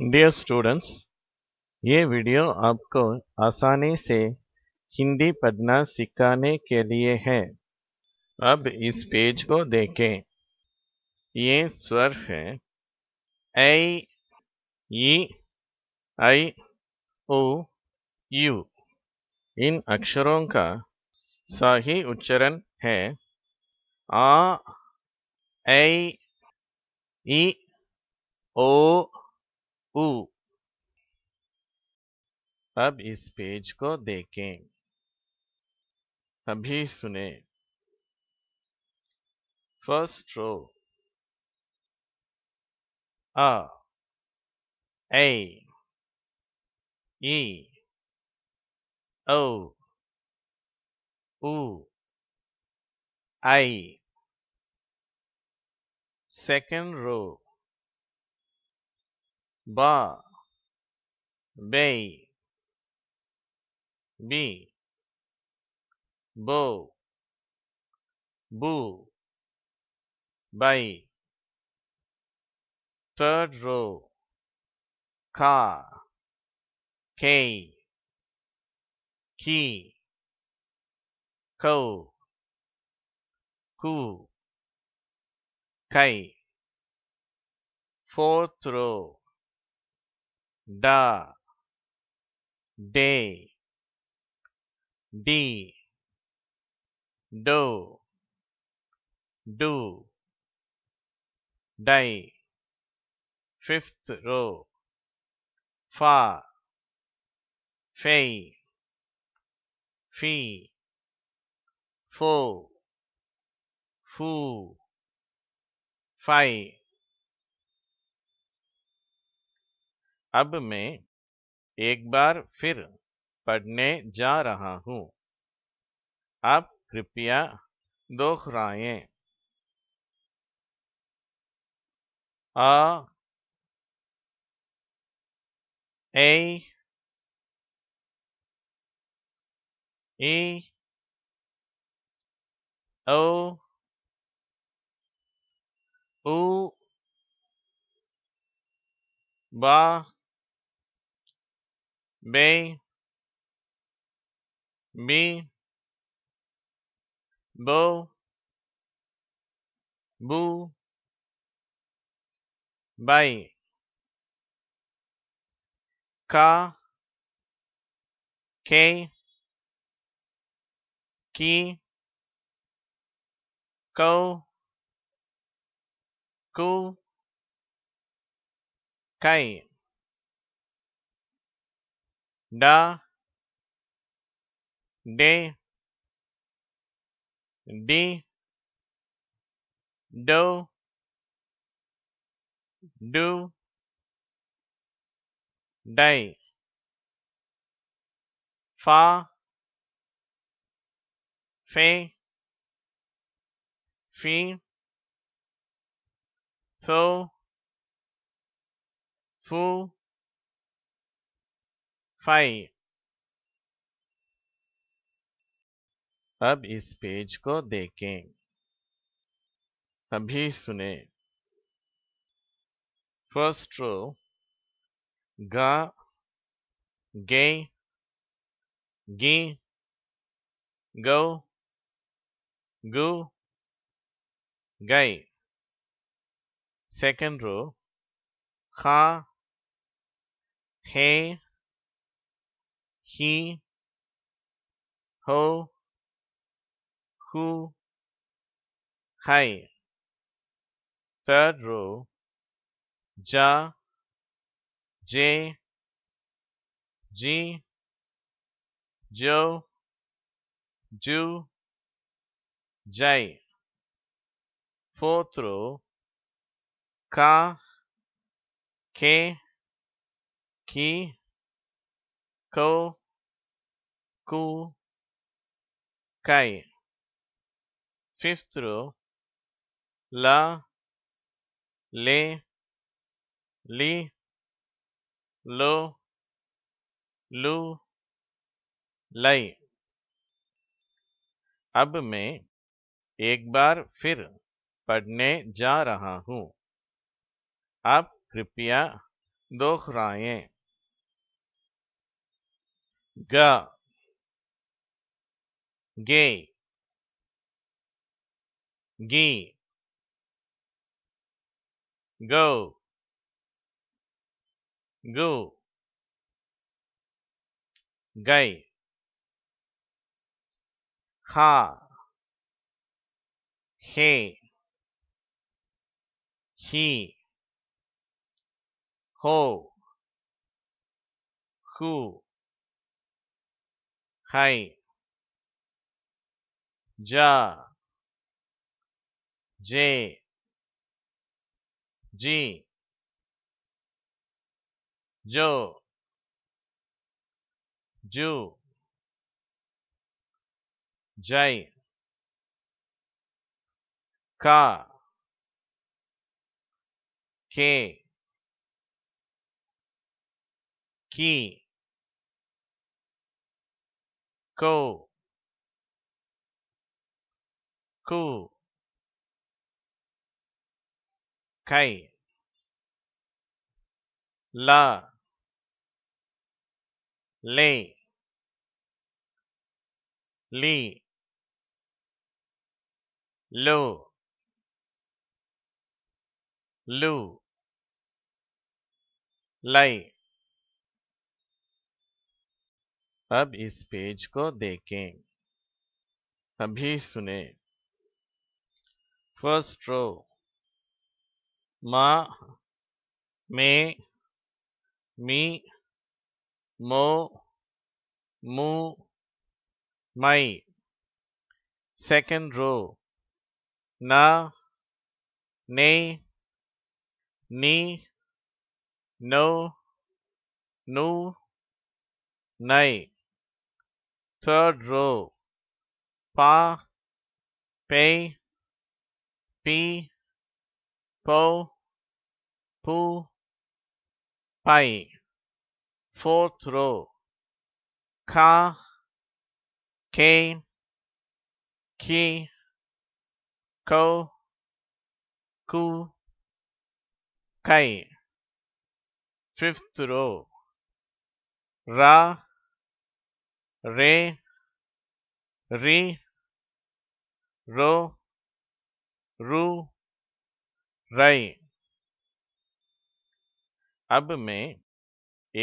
Dear students ये video आपको आसानी से हिंदी पढ़ना सिखाने के लिए है अब इस पेज को देखें ये स्वर है ए ई आई ओ यू इन अक्षरों का सही उच्चारण है आ ए ई ओ who अब इस पेज को देखें अभी सुने फर्स्ट रो अ ए ई ओ उ आई second रो Ba, bay বি bo, বু bai third row ka k ki ko ku kai fourth row the day d do do die fifth row fa fei fee fo Fu. fi अब मैं एक बार फिर पढ़ने जा रहा हूँ आप कृपया दोहराए आ ए e o u may, me, bo, bu, bai, ka, ke, ki, ko, ku, kai da de di do do dai fa fe fi fo fu five अब इस पेज को देखें अभी सुने फर्स्ट रो गा गे गी गौ गु गई सेकेंड रो खा हे he, ho, who, hai. Third row, ja, j, g, jo, ju, jai. Fourth row, ka, ke, ki, Ko. Ku. Kai. Fifth row. La. Le. Li. Lo. Lu. Lai. अब मैं एक बार फिर पढ़ने जा रहा हूँ आप कृपया दोहराएं Go. gay gee go go guy ha Hey. he ho who hai ja j ji jo ju jai ka ke ki go ku kai la Le. li lo lu lay अब इस पेज को देखें अभी सुने first row मा मे मी मो मू मई second row ना ने नी नो नू नई Third row. Pa, pe, pi, po, pu, pai. Fourth row. Ka, ke, ki, ko, ku, kai. Fifth row. Ra, रे re रो ru रई अब मैं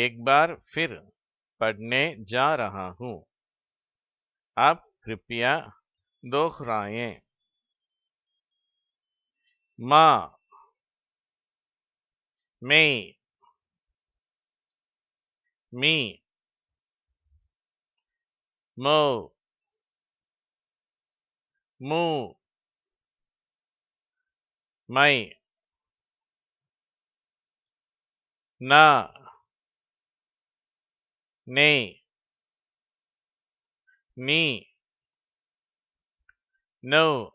एक बार फिर पढ़ने जा रहा हूं आप कृपया मा माँ मी, मी Mo. Moo. My. Na. Ne. Me. No.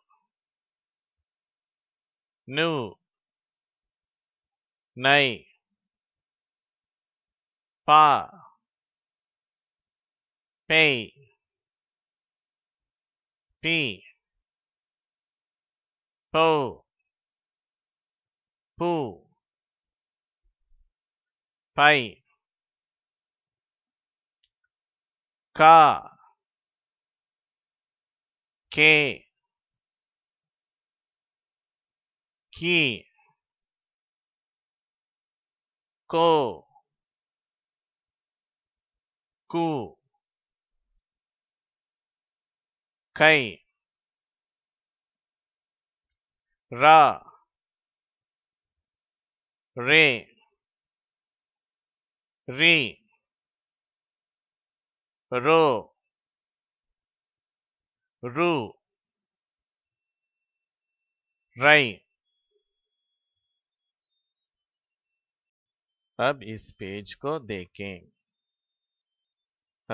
Nu. Nay. Pa. Pay. P Po Pu. Pi Ka K Ki Ko Ku कई रा रे री रो रू रई अब इस पेज को देखें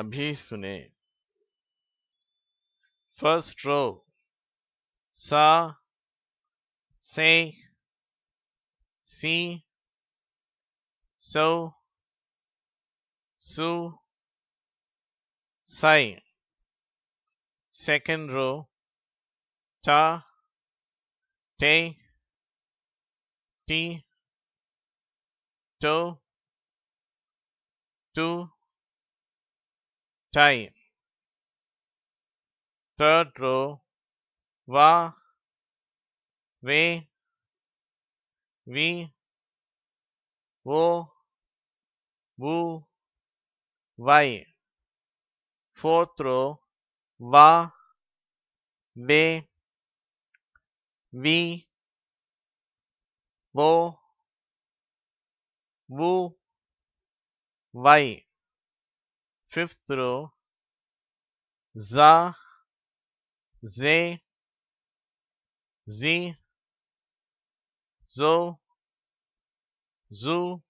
अभी सुने First row Sa Say See So Su Sai Second row Ta Te Ti To Tu Tai third row va ve vi wo bu vai fourth row va ve vi wo bu vai fifth row za Z, Z, Zo, Zu,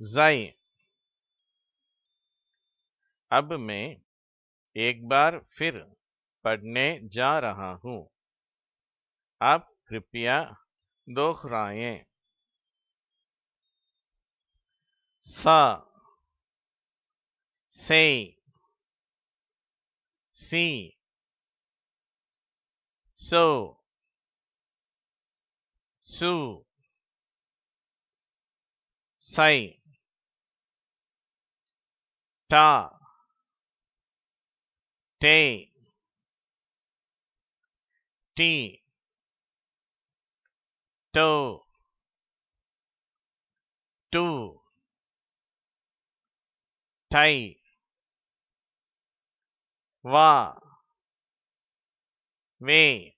Zai. अब मैं एक बार फिर पढ़ने जा रहा हूँ आप कृपया दोहराए सा से सी so su sai ta te ti to tu tai va ve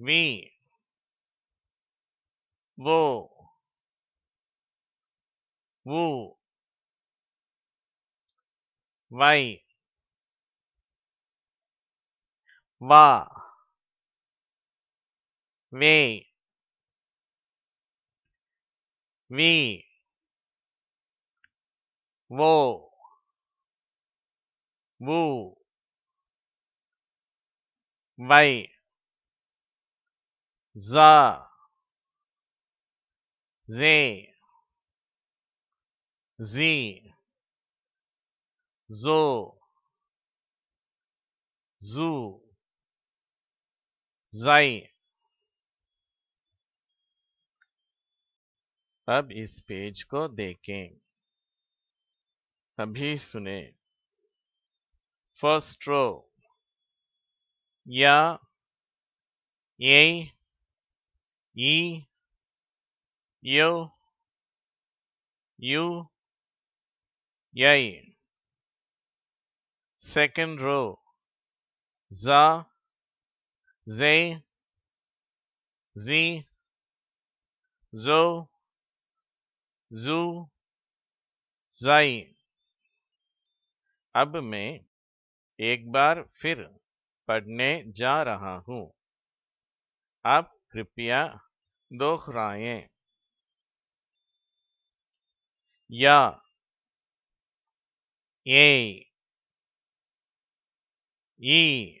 me, wo, woo, why, wa, me, me, wo, woo, why. za ze zi zo zu जाई अब इस पेज को देखें अभी सुने फर्स्ट रो या ye, yo, you, yai. Second row, za, zay, z, zo, zu, जाई अब मैं एक बार फिर पढ़ने जा रहा हूं आप कृपया दोहराएं या ए ई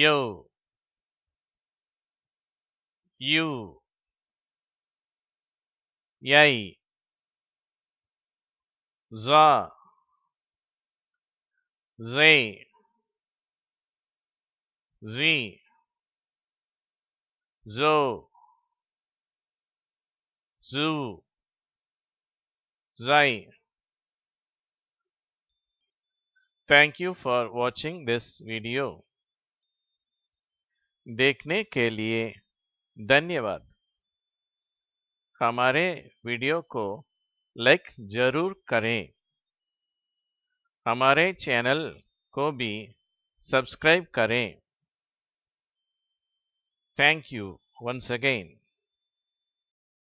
यो यू यई जा Z ji zoo zoo zai thank you for watching this video देखने के लिए धन्यवाद हमारे वीडियो को लाइक जरूर करें हमारे चैनल को भी सब्सक्राइब करें Thank you once again.